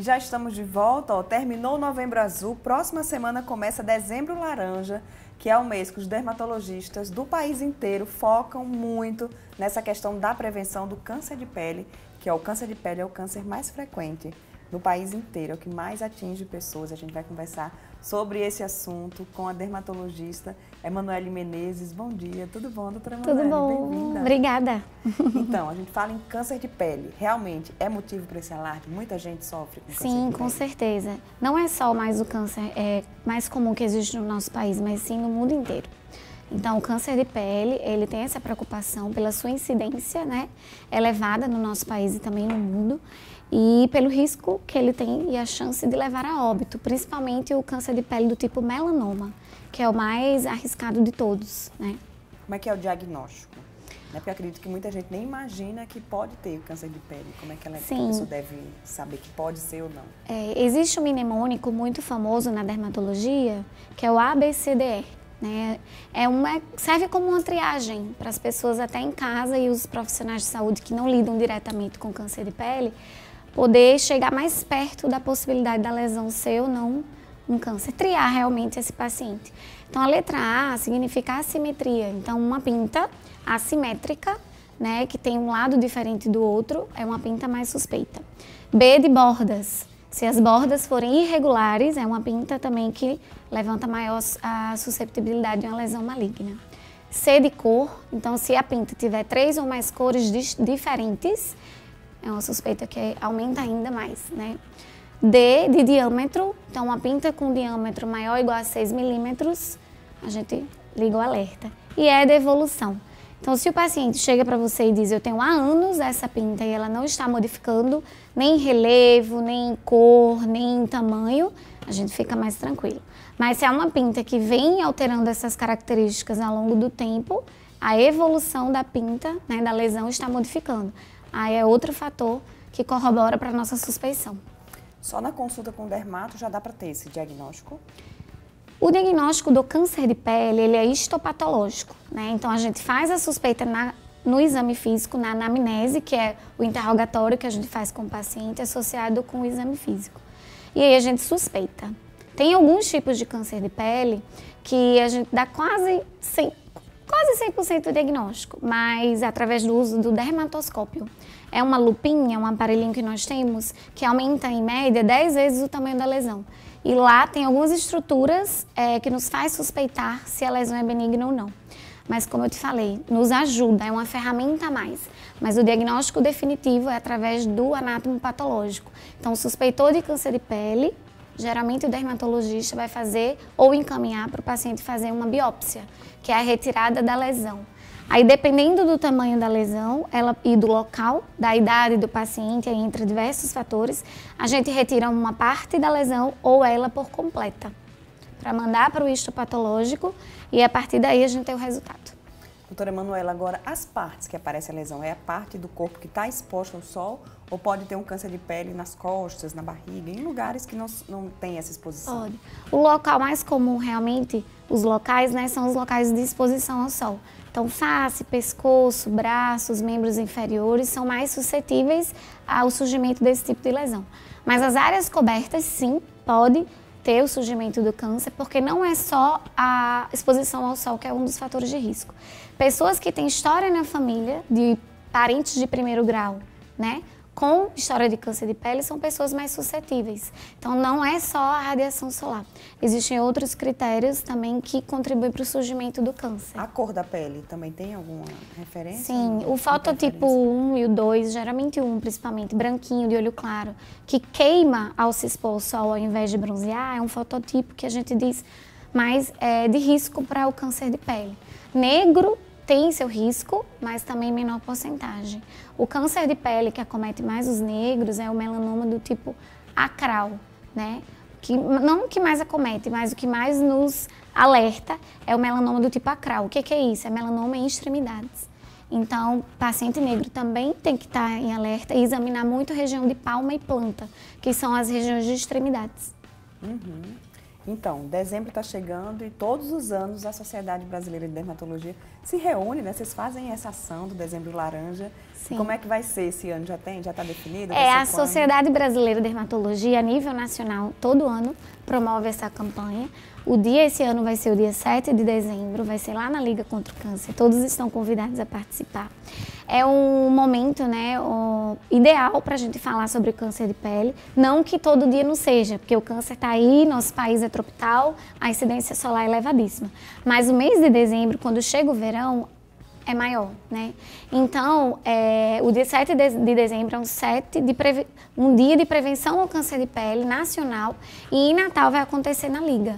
E já estamos de volta, ó, terminou Novembro Azul, próxima semana começa Dezembro Laranja, que é o mês que os dermatologistas do país inteiro focam muito nessa questão da prevenção do câncer de pele, que é o câncer de pele é o câncer mais frequente no país inteiro, é o que mais atinge pessoas. A gente vai conversar sobre esse assunto com a dermatologista Emanuele Menezes. Bom dia, tudo bom, doutora Emanuele? Tudo bom, Obrigada. Então, a gente fala em câncer de pele. Realmente é motivo para esse alarde? Muita gente sofre com Sim, câncer Sim, com pele. certeza. Não é só mais o câncer é mais comum que existe no nosso país, mas sim no mundo inteiro. Então, o câncer de pele, ele tem essa preocupação pela sua incidência, né, elevada no nosso país e também no mundo, e pelo risco que ele tem e a chance de levar a óbito, principalmente o câncer de pele do tipo melanoma, que é o mais arriscado de todos, né? Como é que é o diagnóstico? Né? Porque acredito que muita gente nem imagina que pode ter o câncer de pele. Como é que, ela, é? Sim. que a pessoa deve saber que pode ser ou não? É, existe um mnemônico muito famoso na dermatologia, que é o ABCDR né? É uma, serve como uma triagem para as pessoas até em casa e os profissionais de saúde que não lidam diretamente com câncer de pele poder chegar mais perto da possibilidade da lesão ser ou não um câncer, triar realmente esse paciente. Então a letra A significa assimetria, então uma pinta assimétrica, né, que tem um lado diferente do outro, é uma pinta mais suspeita. B de bordas, se as bordas forem irregulares, é uma pinta também que levanta maior a susceptibilidade de uma lesão maligna. C de cor, então se a pinta tiver três ou mais cores diferentes, é uma suspeita que aumenta ainda mais, né? D de diâmetro, então uma pinta com diâmetro maior ou igual a 6 milímetros, a gente liga o alerta. E E é de evolução, então, se o paciente chega para você e diz, eu tenho há anos essa pinta e ela não está modificando nem relevo, nem cor, nem tamanho, a gente fica mais tranquilo. Mas se é uma pinta que vem alterando essas características ao longo do tempo, a evolução da pinta, né, da lesão, está modificando. Aí é outro fator que corrobora para a nossa suspeição. Só na consulta com o dermato já dá para ter esse diagnóstico? O diagnóstico do câncer de pele, ele é histopatológico, né? Então a gente faz a suspeita na, no exame físico, na anamnese, que é o interrogatório que a gente faz com o paciente associado com o exame físico. E aí a gente suspeita. Tem alguns tipos de câncer de pele que a gente dá quase 100%, quase 100 do diagnóstico, mas através do uso do dermatoscópio. É uma lupinha, um aparelhinho que nós temos, que aumenta em média 10 vezes o tamanho da lesão. E lá tem algumas estruturas é, que nos faz suspeitar se a lesão é benigna ou não. Mas como eu te falei, nos ajuda, é uma ferramenta a mais. Mas o diagnóstico definitivo é através do anátomo patológico. Então, suspeitou de câncer de pele, geralmente o dermatologista vai fazer ou encaminhar para o paciente fazer uma biópsia, que é a retirada da lesão. Aí, dependendo do tamanho da lesão ela, e do local, da idade do paciente, entre diversos fatores, a gente retira uma parte da lesão ou ela por completa, para mandar para o histopatológico e a partir daí a gente tem o resultado. Doutora Emanuela, agora as partes que aparece a lesão, é a parte do corpo que está exposta ao sol ou pode ter um câncer de pele nas costas, na barriga, em lugares que não, não tem essa exposição? Olha, o local mais comum realmente, os locais, né, são os locais de exposição ao sol. Então, face, pescoço, braços, membros inferiores são mais suscetíveis ao surgimento desse tipo de lesão. Mas as áreas cobertas, sim, pode ter o surgimento do câncer, porque não é só a exposição ao sol que é um dos fatores de risco. Pessoas que têm história na família de parentes de primeiro grau, né? com história de câncer de pele são pessoas mais suscetíveis. Então, não é só a radiação solar. Existem outros critérios também que contribuem para o surgimento do câncer. A cor da pele também tem alguma referência? Sim, o fototipo 1 e o 2, geralmente um, principalmente, branquinho, de olho claro, que queima ao se expor ao sol ao invés de bronzear, é um fototipo que a gente diz mais é, de risco para o câncer de pele. Negro tem seu risco, mas também menor porcentagem. O câncer de pele que acomete mais os negros é o melanoma do tipo acral, né? Que, não o que mais acomete, mas o que mais nos alerta é o melanoma do tipo acral. O que, é que é isso? É melanoma em extremidades. Então, paciente negro também tem que estar em alerta e examinar muito a região de palma e planta, que são as regiões de extremidades. Uhum. Então, dezembro está chegando e todos os anos a Sociedade Brasileira de Dermatologia se reúne, né? Vocês fazem essa ação do dezembro laranja. Sim. como é que vai ser esse ano? Já tem? Já está definido? É, a Sociedade Brasileira de Dermatologia, a nível nacional, todo ano promove essa campanha. O dia esse ano vai ser o dia 7 de dezembro, vai ser lá na Liga contra o Câncer. Todos estão convidados a participar é um momento né, ideal para a gente falar sobre câncer de pele. Não que todo dia não seja, porque o câncer está aí, nosso país é tropical, a incidência solar é elevadíssima. Mas o mês de dezembro, quando chega o verão, é maior, né? Então, é, o dia 7 de dezembro é um, de um dia de prevenção ao câncer de pele nacional e em Natal vai acontecer na Liga.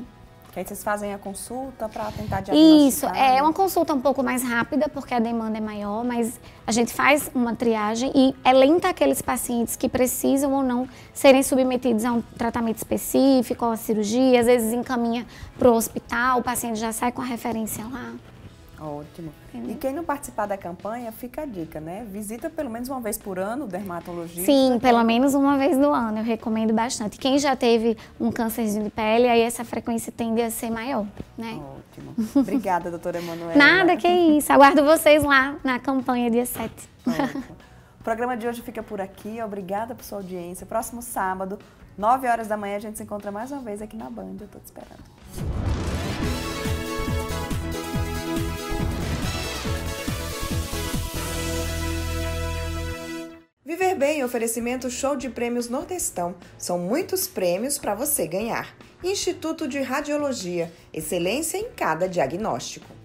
Que aí vocês fazem a consulta para tentar diagnosticar? Isso, é uma né? consulta um pouco mais rápida, porque a demanda é maior, mas a gente faz uma triagem e é lenta aqueles pacientes que precisam ou não serem submetidos a um tratamento específico, a cirurgia, às vezes encaminha para o hospital, o paciente já sai com a referência lá. Ótimo. Uhum. E quem não participar da campanha, fica a dica, né? Visita pelo menos uma vez por ano o dermatologista. Sim, pelo menos uma vez no ano, eu recomendo bastante. Quem já teve um câncerzinho de pele, aí essa frequência tende a ser maior, né? Ótimo. Obrigada, doutora Emanuela. Nada, que isso. Aguardo vocês lá na campanha dia 7. Ótimo. O programa de hoje fica por aqui. Obrigada por sua audiência. Próximo sábado, 9 horas da manhã, a gente se encontra mais uma vez aqui na Band. Eu tô te esperando. Viver Bem, oferecimento show de prêmios Nordestão. São muitos prêmios para você ganhar. Instituto de Radiologia, excelência em cada diagnóstico.